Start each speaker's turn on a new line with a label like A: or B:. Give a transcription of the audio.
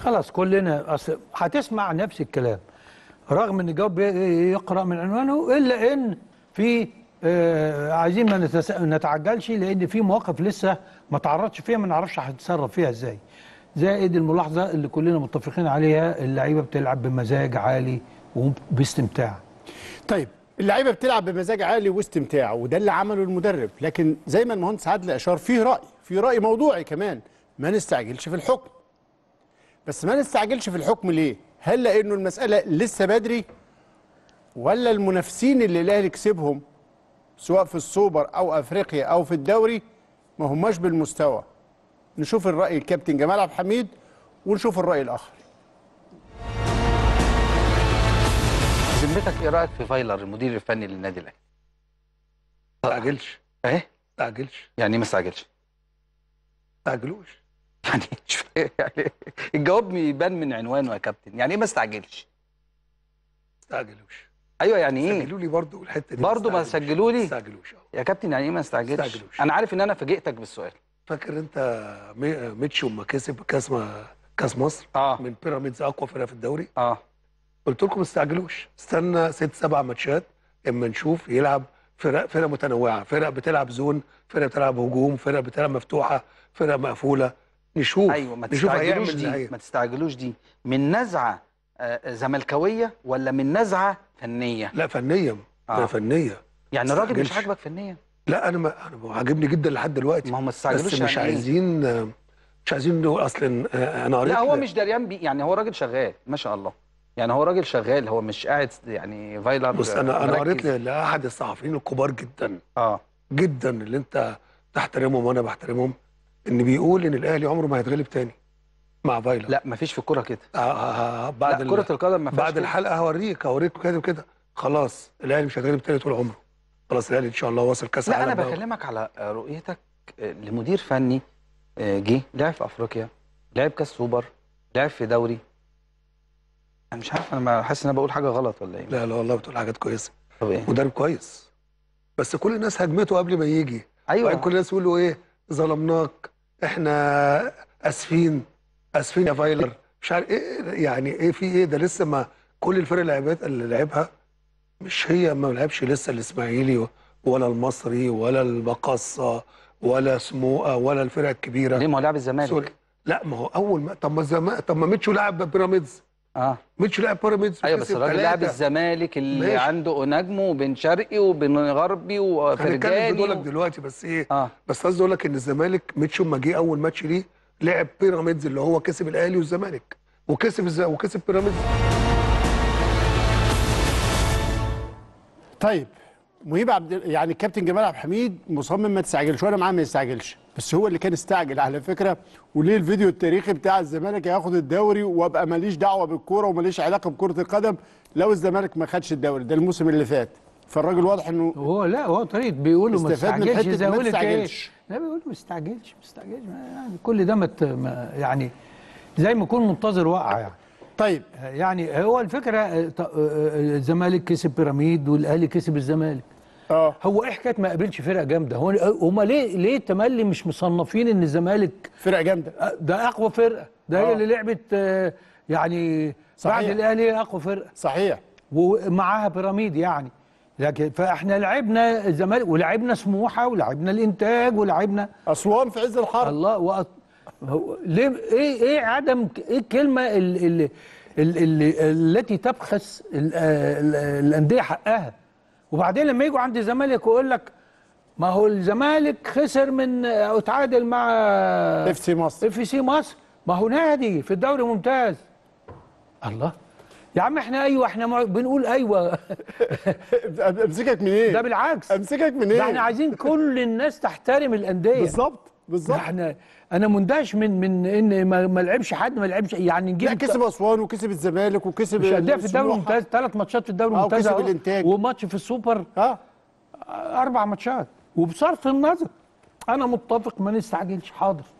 A: خلاص كلنا اصل هتسمع نفس الكلام رغم ان الجواب يقرا من عنوانه الا ان في آه عايزين ما نتس... نتعجلش لان في مواقف لسه ما تعرضش فيها ما نعرفش هتتصرف فيها ازاي زائد الملاحظه اللي كلنا متفقين عليها اللعيبه بتلعب بمزاج عالي وباستمتاع
B: طيب اللعيبه بتلعب بمزاج عالي واستمتاع وده اللي عمله المدرب لكن زي ما المهندس عادل اشار فيه راي فيه راي موضوعي كمان ما نستعجلش في الحكم بس ما نستعجلش في الحكم ليه هل لانه المساله لسه بدري ولا المنافسين اللي الاهلي كسبهم سواء في السوبر او افريقيا او في الدوري ما هماش بالمستوى نشوف الراي الكابتن جمال عبد الحميد ونشوف الراي الاخر
C: ذمتك ايه رايك في فايلر المدير الفني للنادي الاهلي ما استعجلش ايه ما استعجلش يعني ما استعجلش ما استعجلوش يعني يعني الجواب يبان من عنوانه يا كابتن يعني ايه ما استعجلش استعجلوش ايوه يعني ايه سجلوا لي برضه الحته دي برضه ما سجلوا لي استعجلوش آه. يا كابتن يعني ايه ما استعجلش استعجلوش انا عارف ان انا فاجئتك بالسؤال
D: فاكر انت ميتشو وما كسب كاس كاس مصر آه. من بيراميدز اقوى فرقه في الدوري اه قلت لكم ما استعجلوش استنى ست سبع ماتشات اما نشوف يلعب فرق فرق متنوعه فرق بتلعب زون فرق بتلعب هجوم فرق بتلعب مفتوحه فرق مقفوله نشوف ايوه ما نشوف
C: تستعجلوش دي ما تستعجلوش دي من نزعه آه، آه، زملكاويه ولا من نزعه
D: فنيه لا فنيه آه. لا فنيه يعني الراجل مش عاجبك فنيا لا انا ما انا عاجبني جدا لحد دلوقتي ما هم بس يعني مش يعني عايزين مش عايزين اصلا آه، انا قريت لا هو
C: مش دريان بي يعني هو راجل شغال ما شاء الله يعني هو راجل شغال هو مش قاعد يعني فايلر بص انا انا قريت
D: لاحد الصحفيين الكبار جدا اه جدا اللي انت تحترمهم وانا بحترمهم ان بيقول ان الاهلي عمره ما هيتغلب تاني مع فايلر لا مفيش في الكوره كده آه آه, آه،, آه، بعد لا كره القدم ما بعد الحلقه هوريك هوريك كده كده خلاص الاهلي مش هيتغلب تاني طول عمره خلاص الاهلي ان شاء الله واصل كاس العالم لا انا
C: بكلمك على رؤيتك آه، لمدير فني جه لعب في افريقيا لعب كاس سوبر لعب في دوري انا مش عارف انا حاسس ان انا بقول حاجه غلط ولا ايه
D: لا لا والله بتقول حاجات كويسه طب ايه مدرب كويس بس كل الناس هاجمته قبل ما يجي ايوه كل الناس يقولوا ايه ظلمناك احنا اسفين اسفين يا فايلر مش عارف ايه يعني ايه في ايه ده لسه ما كل الفرق اللي اللي لعبها مش هي ما لعبش لسه الاسماعيلي ولا المصري ولا المقصه ولا سموقه ولا الفرق الكبيره ليه ما هو لعب الزمالك لا ما هو اول ما طب ما الزمالك طب ما ميتشو لعب بيراميدز اه مش لعب بيراميدز ايوه بس الراجل لاعب
C: الزمالك اللي ماشي. عنده اوناجمو وبن شرقي وبن غربي وفرجاني انا بقول لك
D: دلوقتي بس ايه آه. بس قصدي اقول لك ان الزمالك ميتشو اما جه اول ماتش ليه لعب بيراميدز اللي هو
B: كسب الاهلي والزمالك وكسب الز... وكسب بيراميدز طيب مهيب عبد يعني الكابتن جمال عبد الحميد مصمم ما تستعجلش وانا معاه ما يستعجلش بس هو اللي كان استعجل على فكره وليه الفيديو التاريخي بتاع الزمالك هياخد الدوري وابقى ماليش دعوه بالكوره وماليش علاقه بكره القدم لو الزمالك ما خدش الدوري ده الموسم اللي فات فالراجل واضح انه هو لا هو طريق بيقولوا ما تستعجلش ما إيه؟ تستعجلش
A: لا بيقولوا ما تستعجلش ما تستعجلش يعني كل ده مت يعني زي ما يكون منتظر وقعه يعني طيب يعني هو الفكره آه، آه، آه، الزمالك كسب بيراميد والاهلي كسب الزمالك أوه. هو ايه حكايه ما قابلش فرقه جامده هو هم ليه ليه التملي مش مصنفين ان الزمالك فرقه جامده ده اقوى فرقه ده هي اه. اللي لعبت آه، يعني صحيح. بعد الاهلي اقوى فرقه صحيح ومعاها بيراميد يعني لكن فاحنا لعبنا الزمالك ولعبنا سموحه ولعبنا الانتاج ولعبنا اسوان في عز الحرب الله وأط... هو ليه ايه ايه عدم ايه الكلمه اللي, اللي, اللي التي تبخس آه، الانديه حقها وبعدين لما يجوا عند الزمالك ويقول لك ما هو الزمالك خسر من او تعادل مع اف سي مصر اف سي مصر ما هو نادي في الدوري الممتاز الله يا عم احنا ايوه احنا بنقول ايوه امسكك منين؟ إيه؟ ده بالعكس امسكك منين؟ إيه؟ ده احنا عايزين كل الناس تحترم الانديه بالظبط بالظبط احنا انا مندهش من من ان ما لعبش حد ما لعبش يعني نجيب لا كسب
B: اسوان وكسب الزمالك وكسب مش قد في الدوري الممتاز
A: ثلاث ماتشات في الدوري الممتاز آه، وكسب الانتاج وماتش في السوبر اه اربع ماتشات وبصرف النظر انا متفق ما نستعجلش حاضر